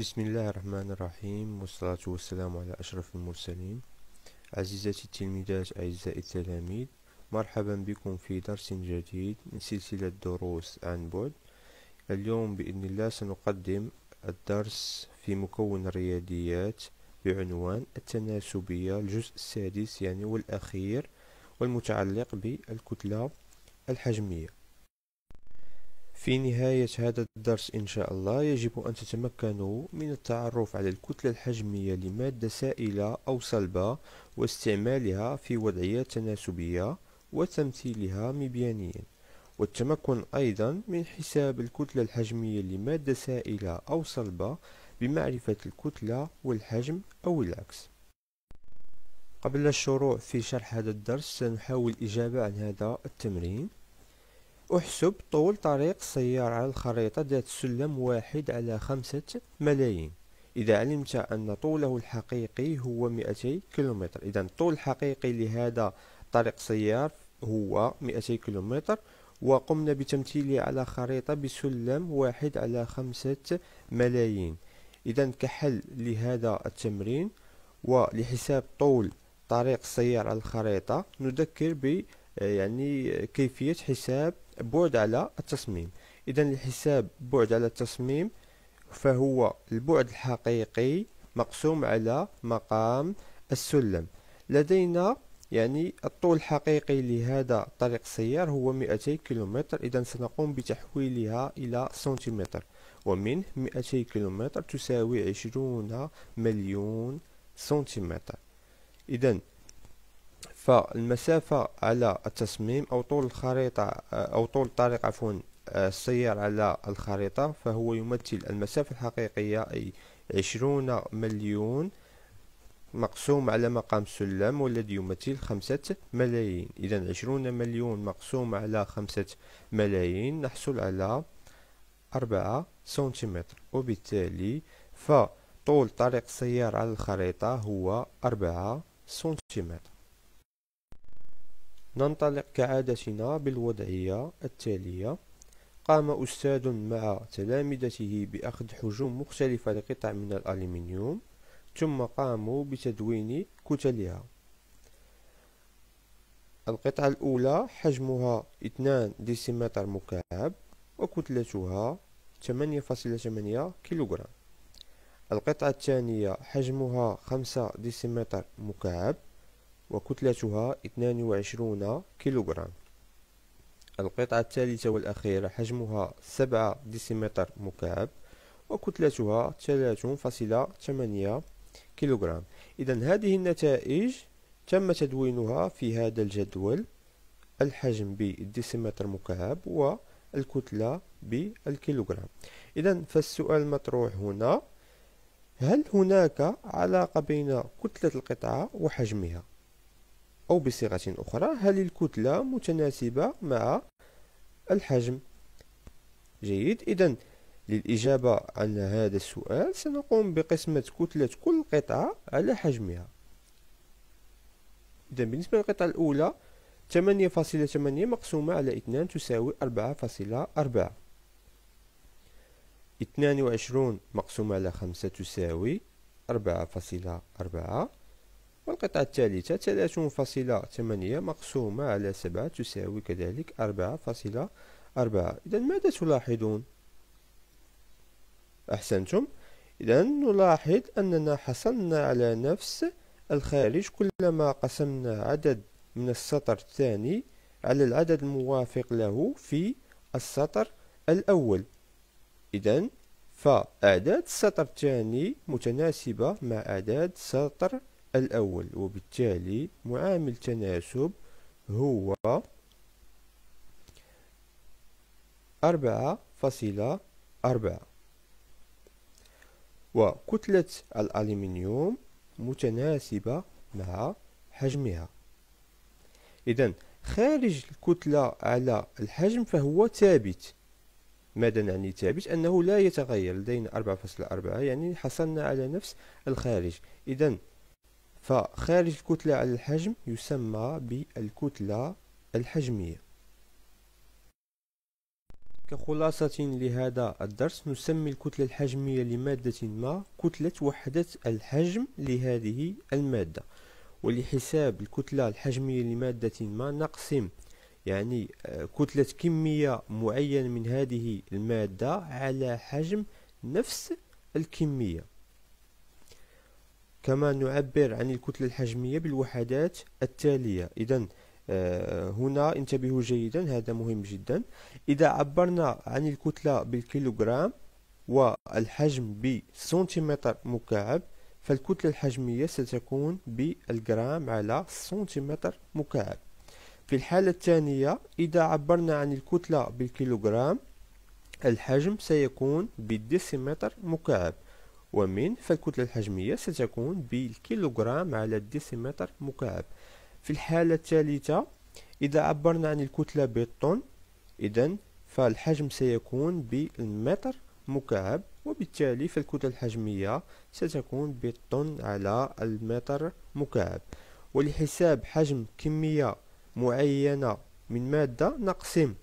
بسم الله الرحمن الرحيم والصلاة والسلام على أشرف المرسلين عزيزتي التلميذات أعزائي التلاميذ مرحبا بكم في درس جديد من سلسلة دروس عن بعد اليوم بإذن الله سنقدم الدرس في مكون الرياضيات بعنوان التناسبية الجزء السادس يعني والأخير والمتعلق بالكتلة الحجمية في نهاية هذا الدرس إن شاء الله يجب أن تتمكنوا من التعرف على الكتلة الحجمية لمادة سائلة أو صلبة واستعمالها في وضعية تناسبية وتمثيلها مبيانيا والتمكن أيضا من حساب الكتلة الحجمية لمادة سائلة أو صلبة بمعرفة الكتلة والحجم أو العكس قبل الشروع في شرح هذا الدرس سنحاول الإجابة عن هذا التمرين احسب طول طريق سيارة على الخريطة ذات سلم واحد على خمسة ملايين إذا علمت أن طوله الحقيقي هو مئتي كيلومتر إذا الطول الحقيقي لهذا طريق سيار هو مئتي كيلومتر وقمنا بتمثيله على خريطة بسلم واحد على خمسة ملايين إذا كحل لهذا التمرين ولحساب طول طريق السيار على الخريطة نذكر ب يعني كيفية حساب بعد على التصميم إذا الحساب بعد على التصميم فهو البعد الحقيقي مقسوم على مقام السلم لدينا يعني الطول الحقيقي لهذا طريق السيار هو 200 كيلومتر إذا سنقوم بتحويلها إلى سنتيمتر ومنه 200 كيلومتر تساوي 20 مليون سنتيمتر إذا فالمسافة على التصميم أو طول الخريطة آه، أو طول الطريق عفوا آه، السيار على الخريطة فهو يمثل المسافة الحقيقية أي عشرون مليون مقسوم على مقام سلم والذي يمثل خمسة ملايين إذا عشرون مليون مقسوم على خمسة ملايين نحصل على أربعة سنتيمتر وبالتالي فطول طريق السيارة على الخريطة هو أربعة سنتيمتر ننطلق كعادتنا بالوضعية التالية قام أستاذ مع تلامذته بأخذ حجوم مختلفة لقطع من الألمنيوم ثم قاموا بتدوين كتلها القطعة الأولى حجمها 2 ديسيمتر مكعب وكتلتها 8.8 كيلوغرام القطعة الثانية حجمها 5 ديسيمتر مكعب وكتلتها 22 كيلوغرام القطعة الثالثة والأخيرة حجمها 7 ديسيمتر مكعب وكتلتها 3.8 كيلوغرام إذا هذه النتائج تم تدوينها في هذا الجدول الحجم بالديسيمتر مكعب والكتلة بالكيلوغرام إذا فالسؤال المطروح هنا هل هناك علاقة بين كتلة القطعة وحجمها أو بصيغة أخرى هل الكتلة متناسبة مع الحجم جيد إذا للإجابة عن هذا السؤال سنقوم بقسمة كتلة كل قطعة على حجمها إذا بالنسبة للقطعة الأولى 8.8 مقسومة على 2 تساوي 4.4 22 مقسومة على 5 تساوي 4.4 والقطعة الثالثة ثلاثون فاصلة ثمانية مقسومة على سبعة تساوي كذلك أربعة فاصلة أربعة إذا ماذا تلاحظون؟ أحسنتم إذا نلاحظ أننا حصلنا على نفس الخارج كلما قسمنا عدد من السطر الثاني على العدد الموافق له في السطر الأول إذا فأعداد السطر الثاني متناسبة مع أعداد السطر الأول وبالتالي معامل تناسب هو أربعة فاصلة أربعة وكتلة الألمنيوم متناسبة مع حجمها إذا خارج الكتلة على الحجم فهو ثابت ماذا نعني ثابت أنه لا يتغير لدينا أربعة فاصلة أربعة يعني حصلنا على نفس الخارج إذا فخارج الكتلة على الحجم يسمى بالكتلة الحجمية كخلاصة لهذا الدرس نسمي الكتلة الحجمية لمادة ما كتلة وحدة الحجم لهذه المادة ولحساب الكتلة الحجمية لمادة ما نقسم يعني آه، كتلة كمية معينة من هذه المادة على حجم نفس الكمية كما نعبر عن الكتلة الحجمية بالوحدات التالية إذا آه، هنا انتبهوا جيدا هذا مهم جدا إذا عبرنا عن الكتلة بالكيلوغرام والحجم بسنتيمتر مكعب فالكتلة الحجمية ستكون بالجرام على سنتيمتر مكعب في الحالة الثانية إذا عبرنا عن الكتلة بالكيلوغرام الحجم سيكون بالديسيمتر مكعب ومن فالكتلة الحجمية ستكون بالكيلوغرام على الديسيمتر مكعب في الحالة الثالثة إذا عبرنا عن الكتلة بالطن إذا فالحجم سيكون بالمتر مكعب وبالتالي فالكتلة الحجمية ستكون بالطن على المتر مكعب ولحساب حجم كمية معينة من مادة نقسم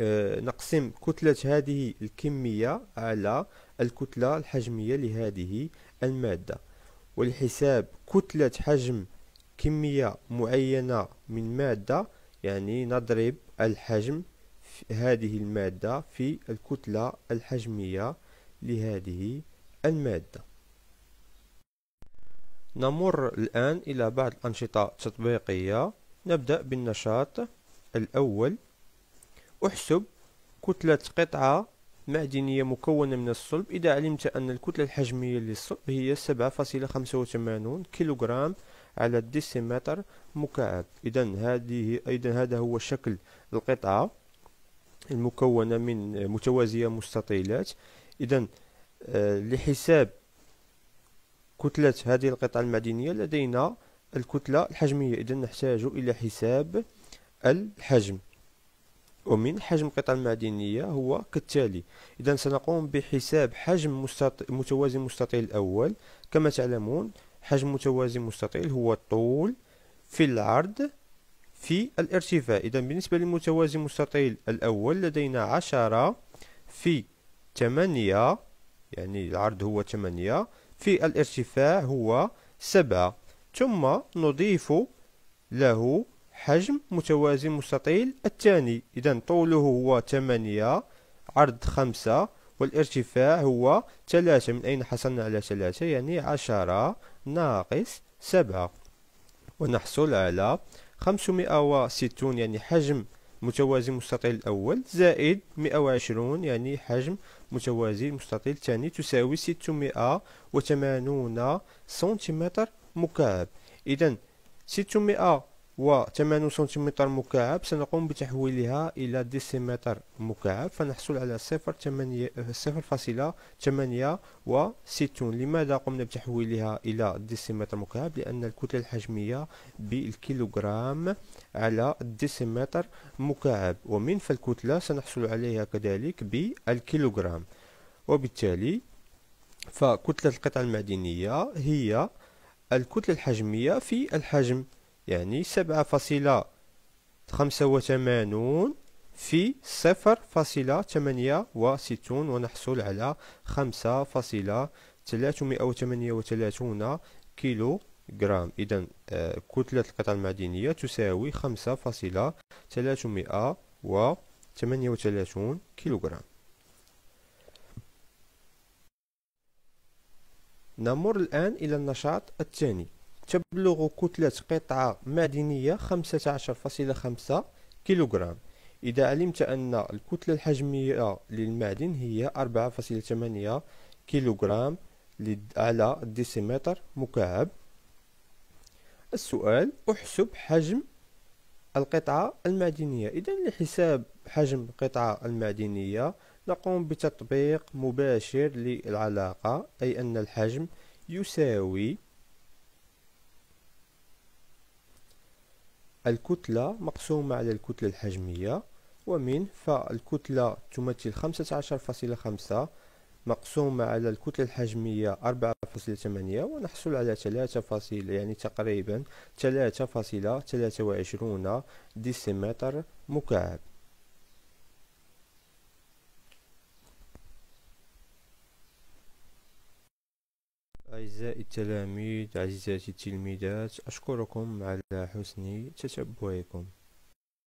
آه نقسم كتلة هذه الكمية على الكتلة الحجمية لهذه المادة ولحساب كتلة حجم كمية معينة من مادة يعني نضرب الحجم في هذه المادة في الكتلة الحجمية لهذه المادة نمر الآن إلى بعض الأنشطة التطبيقية نبدأ بالنشاط الأول أحسب كتلة قطعة معدنية مكونة من الصلب إذا علمت أن الكتلة الحجمية للصلب هي 7.85 كيلوغرام على الديسيمتر مكعب إذا هذه أيضا هذا هو شكل القطعة المكونة من متوازية مستطيلات إذا آه، لحساب كتلة هذه القطعة المعدنية لدينا الكتلة الحجمية إذا نحتاج إلى حساب الحجم ومن حجم القطع المعدنية هو كالتالي إذا سنقوم بحساب حجم مستط... متوازي مستطيل الأول كما تعلمون حجم متوازي مستطيل هو الطول في العرض في الارتفاع إذا بالنسبة للمتوازي مستطيل الأول لدينا عشرة في ثمانية يعني العرض هو ثمانية في الارتفاع هو سبعة ثم نضيف له حجم متوازي مستطيل الثاني إذا طوله هو 8 عرض 5 والارتفاع هو 3 من أين حصلنا على 3 يعني 10 ناقص 7 ونحصل على 560 يعني حجم متوازي مستطيل الأول زائد 120 يعني حجم متوازي مستطيل الثاني تساوي 680 سنتيمتر مكعب إذا 600 و80 سنتيمتر مكعب سنقوم بتحويلها إلى ديسيمتر مكعب فنحصل على 0.8 لماذا قمنا بتحويلها إلى ديسيمتر مكعب لأن الكتلة الحجمية بالكيلوغرام على ديسيمتر مكعب ومن فالكتلة سنحصل عليها كذلك بالكيلوغرام وبالتالي فكتلة القطعة المعدنية هي الكتلة الحجمية في الحجم يعني سبعة فاصلة خمسة وثمانون في صفر فاصلة ثمانية وستون ونحصل على خمسة فاصلة ثلاثمائة وثمانية وثلاثون كيلو جرام إذا آه، كتلة القطعة المعدنية تساوي خمسة فاصلة ثلاثمائة وثمانية وثلاثون كيلو جرام نمر الآن إلى النشاط الثاني تبلغ كتلة قطعة معدنية 15.5 كيلوغرام إذا علمت أن الكتلة الحجمية للمعدن هي 4.8 كيلوغرام على ديسيمتر مكعب السؤال احسب حجم القطعة المعدنية إذا لحساب حجم القطعة المعدنية نقوم بتطبيق مباشر للعلاقة أي أن الحجم يساوي الكتلة مقسومة على الكتلة الحجمية ومن فالكتلة تمثل خمسة عشر فاصلة خمسة مقسومة على الكتلة الحجمية أربعة فاصلة ثمانية ونحصل على ثلاثة فاصلة يعني تقريبا ثلاثة فاصلة ثلاثة وعشرون ديسيمتر مكعب أعزائي التلاميذ عزيزاتي التلميذات أشكركم على حسن تتبعكم